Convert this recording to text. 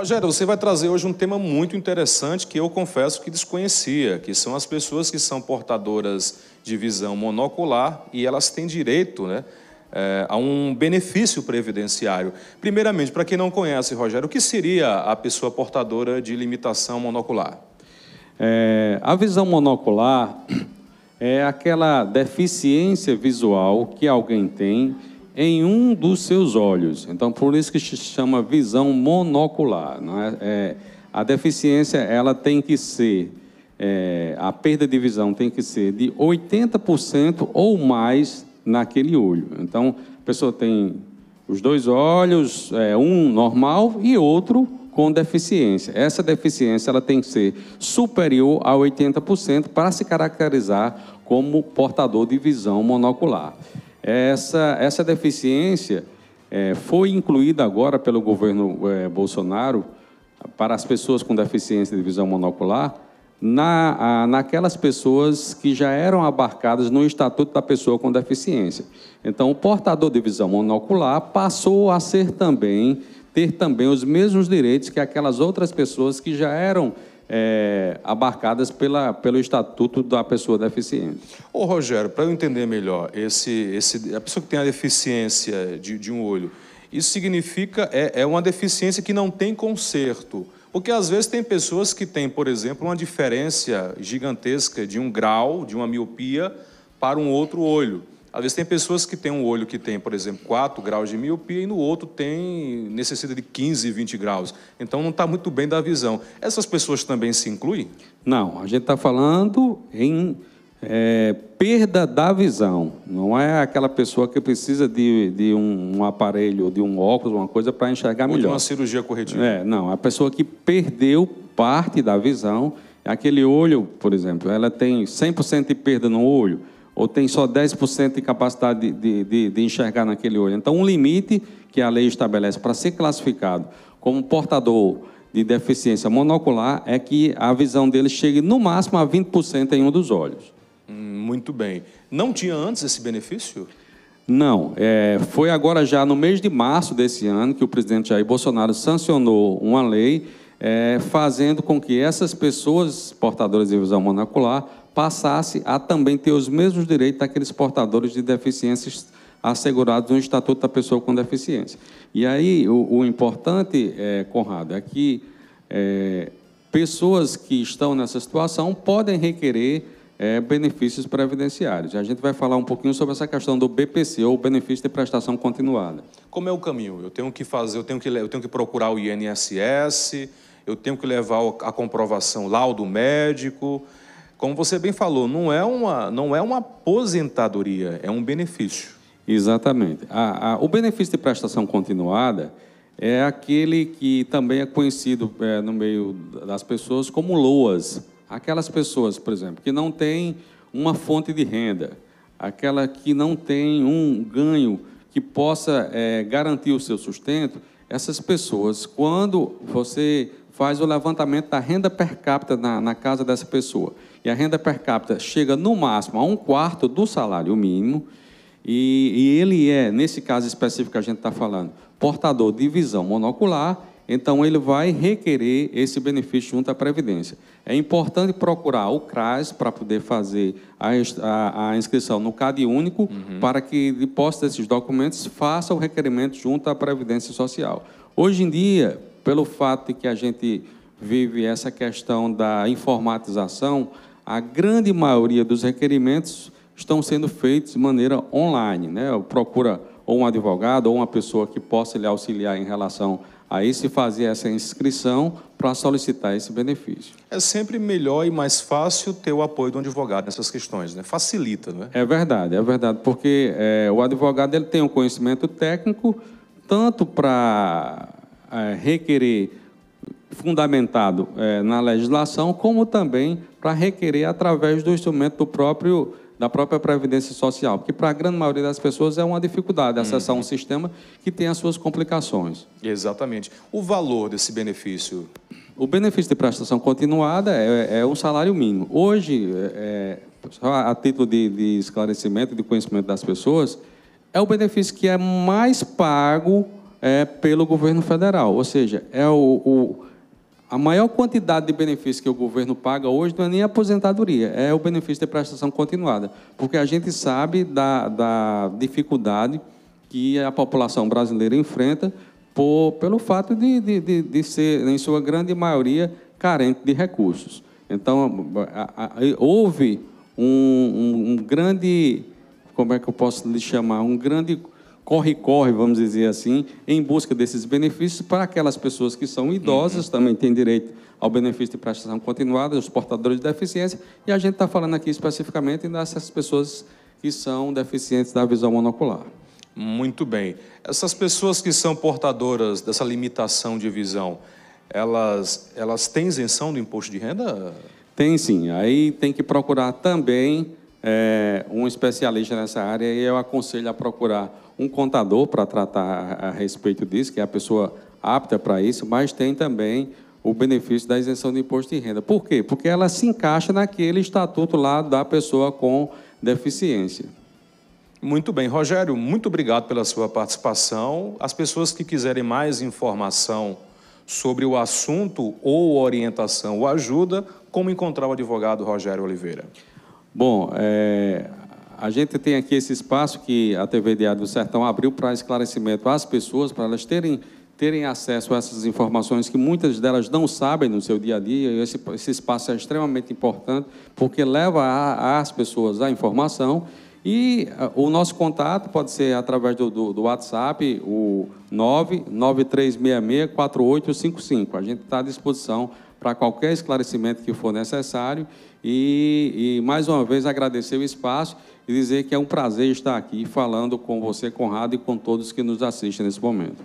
Rogério, você vai trazer hoje um tema muito interessante que eu confesso que desconhecia, que são as pessoas que são portadoras de visão monocular e elas têm direito né, é, a um benefício previdenciário. Primeiramente, para quem não conhece, Rogério, o que seria a pessoa portadora de limitação monocular? É, a visão monocular é aquela deficiência visual que alguém tem em um dos seus olhos. Então, por isso que se chama visão monocular. Não é? é a deficiência ela tem que ser, é, a perda de visão tem que ser de 80% ou mais naquele olho. Então, a pessoa tem os dois olhos, é, um normal e outro com deficiência. Essa deficiência ela tem que ser superior a 80% para se caracterizar como portador de visão monocular. Essa, essa deficiência é, foi incluída agora pelo governo é, Bolsonaro para as pessoas com deficiência de visão monocular na, a, naquelas pessoas que já eram abarcadas no Estatuto da Pessoa com Deficiência. Então, o portador de visão monocular passou a ser também ter também os mesmos direitos que aquelas outras pessoas que já eram é, abarcadas pela, pelo Estatuto da Pessoa Deficiente. Ô Rogério, para eu entender melhor, esse, esse, a pessoa que tem a deficiência de, de um olho, isso significa é, é uma deficiência que não tem conserto. Porque às vezes tem pessoas que têm, por exemplo, uma diferença gigantesca de um grau, de uma miopia, para um outro olho. Às vezes tem pessoas que têm um olho que tem, por exemplo, 4 graus de miopia e no outro tem necessita de 15, 20 graus. Então não está muito bem da visão. Essas pessoas também se incluem? Não, a gente está falando em é, perda da visão. Não é aquela pessoa que precisa de, de um, um aparelho, de um óculos, uma coisa para enxergar Ou melhor. Ou uma cirurgia corretiva. É, não. A pessoa que perdeu parte da visão, aquele olho, por exemplo, ela tem 100% de perda no olho ou tem só 10% de capacidade de, de, de, enxergar naquele olho. Então, um limite que a lei estabelece para ser classificado como portador de deficiência monocular é que a visão dele chegue no máximo a 20% em um dos olhos. Hum, muito bem. Não tinha antes esse benefício? Não. É, foi agora já no mês de março desse ano que o presidente Jair Bolsonaro sancionou uma lei é, fazendo com que essas pessoas portadoras de visão monocular passasse a também ter os mesmos direitos daqueles portadores de deficiências assegurados no Estatuto da Pessoa com Deficiência. E aí, o, o importante, é, Conrado, é que é, pessoas que estão nessa situação podem requerer é, benefícios previdenciários. A gente vai falar um pouquinho sobre essa questão do BPC, ou benefício de prestação continuada. Como é o caminho? Eu tenho que fazer, eu tenho que, eu tenho que procurar o INSS, eu tenho que levar a comprovação laudo médico, como você bem falou, não é uma, não é uma aposentadoria, é um benefício. Exatamente. A, a, o benefício de prestação continuada é aquele que também é conhecido é, no meio das pessoas como LOAS. Aquelas pessoas, por exemplo, que não têm uma fonte de renda, aquela que não tem um ganho que possa é, garantir o seu sustento, essas pessoas, quando você faz o levantamento da renda per capita na, na casa dessa pessoa, e a renda per capita chega no máximo a um quarto do salário mínimo, e, e ele é, nesse caso específico que a gente está falando, portador de visão monocular, então ele vai requerer esse benefício junto à Previdência. É importante procurar o CRAS para poder fazer a, a, a, inscrição no CAD único, uhum. para que, de posse desses documentos, faça o requerimento junto à Previdência Social. Hoje em dia, pelo fato de que a gente vive essa questão da informatização, a grande maioria dos requerimentos estão sendo feitos de maneira online. Né? Procura ou um advogado ou uma pessoa que possa lhe auxiliar em relação Aí se fazia essa inscrição para solicitar esse benefício. É sempre melhor e mais fácil ter o apoio de um advogado nessas questões, né? Facilita, não é? É verdade, é verdade, porque é, o advogado ele tem um conhecimento técnico tanto para é, requerer fundamentado é, na legislação, como também para requerer através do instrumento do próprio da própria previdência social, porque para a grande maioria das pessoas é uma dificuldade acessar uhum. um sistema que tem as suas complicações. Exatamente. O valor desse benefício? O benefício de prestação continuada é, é, é um salário mínimo. Hoje, é, é, só a título de, de esclarecimento e de conhecimento das pessoas, é o benefício que é mais pago é, pelo governo federal, ou seja, é o, o a maior quantidade de benefícios que o governo paga hoje não é nem a aposentadoria, é o benefício de prestação continuada. Porque a gente sabe da, da dificuldade que a população brasileira enfrenta por, pelo fato de, de, de, de ser, em sua grande maioria, carente de recursos. Então, a, a, houve um, um, um grande, como é que eu posso lhe chamar, um grande corre-corre, vamos dizer assim, em busca desses benefícios para aquelas pessoas que são idosas, uhum. também têm direito ao benefício de prestação continuada, os portadores de deficiência, e a gente está falando aqui especificamente dessas pessoas que são deficientes da visão monocular. Muito bem. Essas pessoas que são portadoras dessa limitação de visão, elas, elas têm isenção do imposto de renda? Tem sim. Aí tem que procurar também é, um especialista nessa área e eu aconselho a procurar um contador para tratar a respeito disso, que é a pessoa apta para isso, mas tem também o benefício da isenção de imposto de renda. Por quê? Porque ela se encaixa naquele estatuto lá da pessoa com deficiência. Muito bem, Rogério, muito obrigado pela sua participação. As pessoas que quiserem mais informação sobre o assunto ou orientação ou ajuda, como encontrar o advogado Rogério Oliveira? Bom, é, a gente tem aqui esse espaço que a TV Diário do Sertão abriu para esclarecimento às pessoas, para elas terem, terem acesso a essas informações que muitas delas não sabem no seu dia a dia. Esse, esse espaço é extremamente importante porque leva às pessoas a informação. E ah, o nosso contato pode ser através do, do, do WhatsApp, o 993664855. A gente está à disposição para qualquer esclarecimento que for necessário. E, e, mais uma vez, agradecer o espaço e dizer que é um prazer estar aqui falando com você, Conrado, e com todos que nos assistem nesse momento.